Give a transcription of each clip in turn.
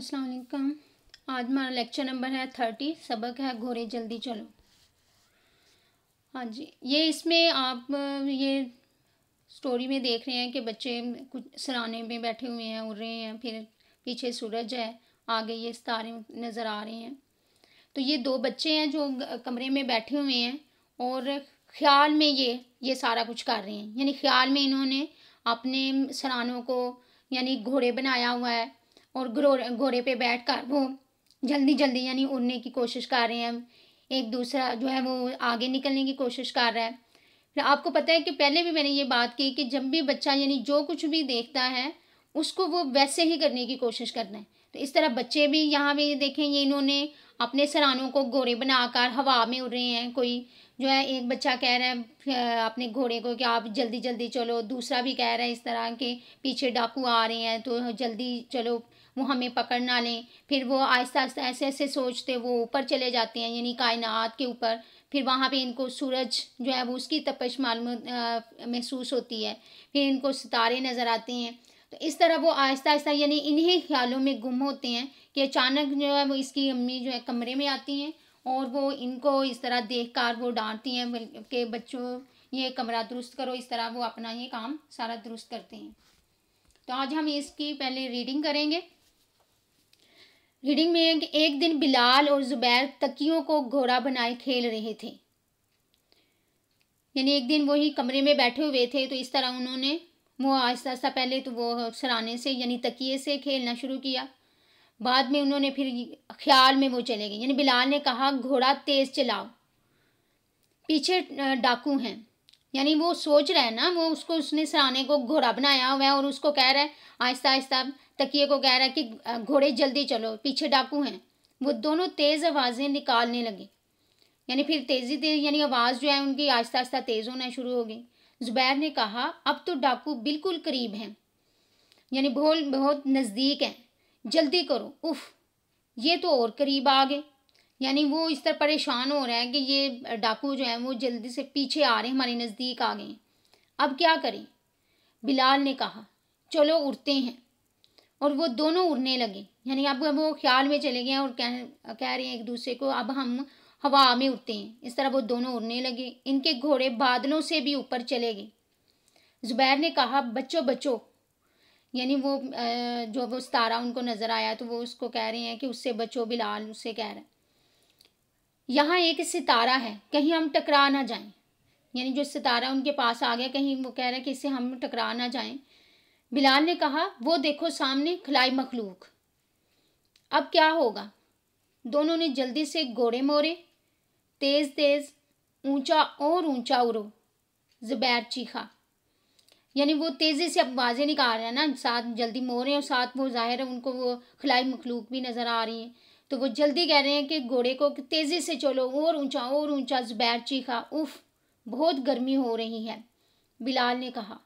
असलकम आज हमारा लेक्चर नंबर है थर्टी सबक है घोड़े जल्दी चलो हाँ जी ये इसमें आप ये स्टोरी में देख रहे हैं कि बच्चे कुछ सराहने में बैठे हुए हैं उड़ रहे हैं फिर पीछे सूरज है आगे ये सितारे नज़र आ रहे हैं तो ये दो बच्चे हैं जो कमरे में बैठे हुए हैं और ख्याल में ये ये सारा कुछ कर रहे हैं यानी ख्याल में इन्होंने अपने सरानों को यानी घोड़े बनाया हुआ है और घोड़े पे बैठ कर वो जल्दी जल्दी यानी उड़ने की कोशिश कर रहे हैं एक दूसरा जो है वो आगे निकलने की कोशिश कर रहा है फिर आपको पता है कि पहले भी मैंने ये बात की कि जब भी बच्चा यानी जो कुछ भी देखता है उसको वो वैसे ही करने की कोशिश करना है तो इस तरह बच्चे भी यहाँ भी देखें ये इन्होंने अपने सरानों को गोरे बनाकर हवा में उड़ रहे हैं कोई जो है एक बच्चा कह रहा है अपने घोड़े को कि आप जल्दी जल्दी चलो दूसरा भी कह रहा है इस तरह के पीछे डाकू आ रहे हैं तो जल्दी चलो वो हमें पकड़ ना लें फिर वो आहिस्ता आहिस्ता ऐसे ऐसे सोचते वो ऊपर चले जाते हैं यानी कायनात के ऊपर फिर वहाँ पे इनको सूरज जो है वो उसकी तपश मालूम महसूस होती है फिर इनको सितारे नज़र आते हैं तो इस तरह वो आहिस्ता आहिस्ता यानी इन्हीं ख्यालों में गुम होते हैं कि अचानक जो है वो इसकी अम्मी जो है कमरे में आती हैं और वो इनको इस तरह देख कर वो डांटती हैं कि बच्चों ये कमरा दुरुस्त करो इस तरह वो अपना ये काम सारा दुरुस्त करते हैं तो आज हम इसकी पहले रीडिंग करेंगे रीडिंग में एक दिन बिलाल और जुबैर तकियों को घोड़ा बनाए खेल रहे थे यानी एक दिन वही कमरे में बैठे हुए थे तो इस तरह उन्होंने वो आहिस्ता आहिस्ता पहले तो वो सराने से यानी तकिए से खेलना शुरू किया बाद में उन्होंने फिर ख्याल में वो चले गए यानी बिलाल ने कहा घोड़ा तेज़ चलाओ पीछे डाकू हैं यानी वो सोच रहा है ना वो उसको उसने सराने को घोड़ा बनाया हुआ है और उसको कह रहा है आहिस्ता आहिस्ता तकिए को कह रहा है कि घोड़े जल्दी चलो पीछे डाकू हैं वो दोनों तेज़ आवाज़ें निकालने लगे यानी फिर तेज़ी तेज यानी आवाज़ जो है उनकी आहिस्ता आहिस्ता तेज़ होना शुरू हो गई ज़ुबैर ने कहा अब तो डाकू बिल्कुल करीब हैं यानी बहुत बहुत नज़दीक हैं जल्दी करो उफ ये तो और करीब आ गए यानी वो इस तरह परेशान हो रहे हैं कि ये डाकू जो है वो जल्दी से पीछे आ रहे हैं हमारे नज़दीक आ गए हैं अब क्या करें बिलाल ने कहा चलो उड़ते हैं और वो दोनों उड़ने लगे यानी अब वो ख्याल में चले गए और कह कह रहे हैं एक दूसरे को अब हम हवा में उड़ते हैं इस तरह वो दोनों उड़ने लगे इनके घोड़े बादलों से भी ऊपर चले गए जुबैर ने कहा बच्चों बच्चों यानी वो जो वो सितारा उनको नज़र आया तो वो उसको कह रहे हैं कि उससे बचो बिलाल उससे कह रहे हैं यहाँ एक सितारा है कहीं हम टकरा ना जाएं यानी जो सितारा उनके पास आ गया कहीं वो कह रहा है कि इससे हम टकरा ना जाएं बिलाल ने कहा वो देखो सामने खलाई मखलूक अब क्या होगा दोनों ने जल्दी से घोड़े मोरे तेज़ तेज़ ऊंचा और ऊंचा उड़ो जुबैर चीखा यानी वो तेज़ी से अब वाजे निकाल रहे हैं ना साथ जल्दी मो रहे हैं और साथ वो ज़ाहिर है उनको वो खिलाई मखलूक भी नज़र आ रही है तो वो जल्दी कह रहे हैं कि घोड़े को तेज़ी से चलो और ऊंचा और ऊंचा जुबैर चीखा उफ बहुत गर्मी हो रही है बिलाल ने कहा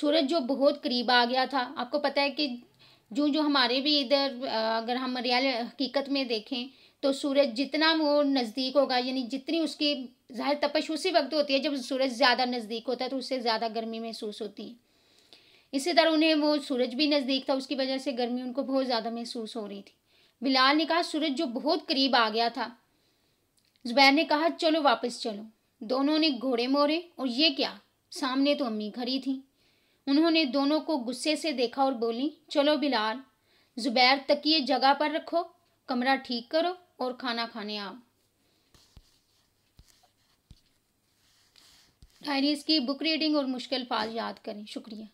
सूरज जो बहुत करीब आ गया था आपको पता है कि जो जो हमारे भी इधर अगर हम रियल हकीकत में देखें तो सूरज जितना वो नज़दीक होगा यानी जितनी उसकी ज़ाहिर तपश उसी वक्त होती है जब सूरज ज़्यादा नज़दीक होता है तो उससे ज़्यादा गर्मी महसूस होती है इसी तरह उन्हें वो सूरज भी नज़दीक था उसकी वजह से गर्मी उनको बहुत ज़्यादा महसूस हो रही थी बिलाल ने कहा सूरज जो बहुत करीब आ गया था जुबैर ने कहा चलो वापस चलो दोनों ने घोड़े मोरे और ये क्या सामने तो अम्मी खड़ी थी उन्होंने दोनों को गुस्से से देखा और बोली चलो बिलाल जुबैर तकिए जगह पर रखो कमरा ठीक करो और खाना खाने आप डायरीज की बुक रीडिंग और मुश्किल फाज याद करें शुक्रिया